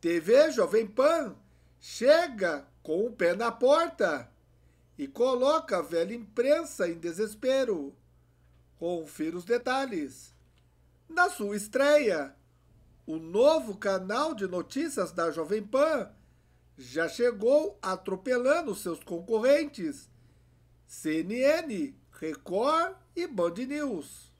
TV Jovem Pan chega com o pé na porta e coloca a velha imprensa em desespero. Confira os detalhes. Na sua estreia, o novo canal de notícias da Jovem Pan já chegou atropelando seus concorrentes, CNN, Record e Band News.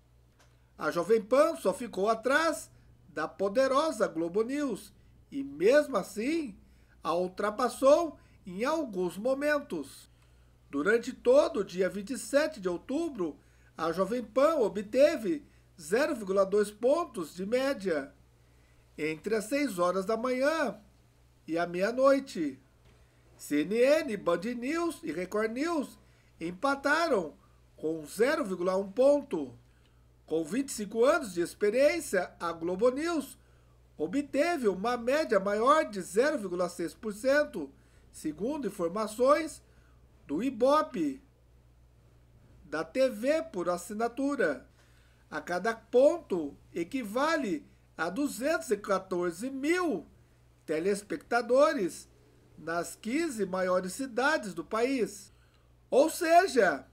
A Jovem Pan só ficou atrás da poderosa Globo News e mesmo assim a ultrapassou em alguns momentos. Durante todo o dia 27 de outubro, a Jovem Pan obteve 0,2 pontos de média entre as 6 horas da manhã e a meia-noite. CNN, Band News e Record News empataram com 0,1 ponto. Com 25 anos de experiência, a Globo News obteve uma média maior de 0,6%, segundo informações do IBOP da TV por assinatura. A cada ponto equivale a 214 mil telespectadores nas 15 maiores cidades do país. Ou seja,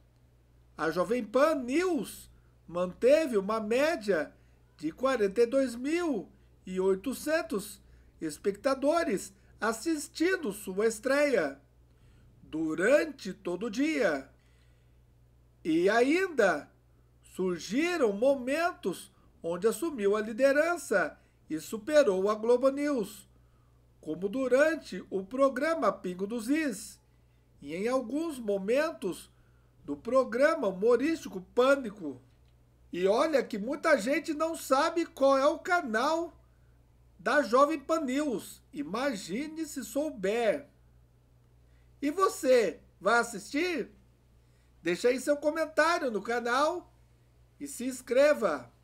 a Jovem Pan News manteve uma média de 42 mil e 800 espectadores assistindo sua estreia durante todo o dia. E ainda surgiram momentos onde assumiu a liderança e superou a Globo News, como durante o programa Pingo dos Is e em alguns momentos do programa humorístico Pânico. E olha que muita gente não sabe qual é o canal da Jovem Pan News. Imagine se souber. E você, vai assistir? Deixe aí seu comentário no canal e se inscreva.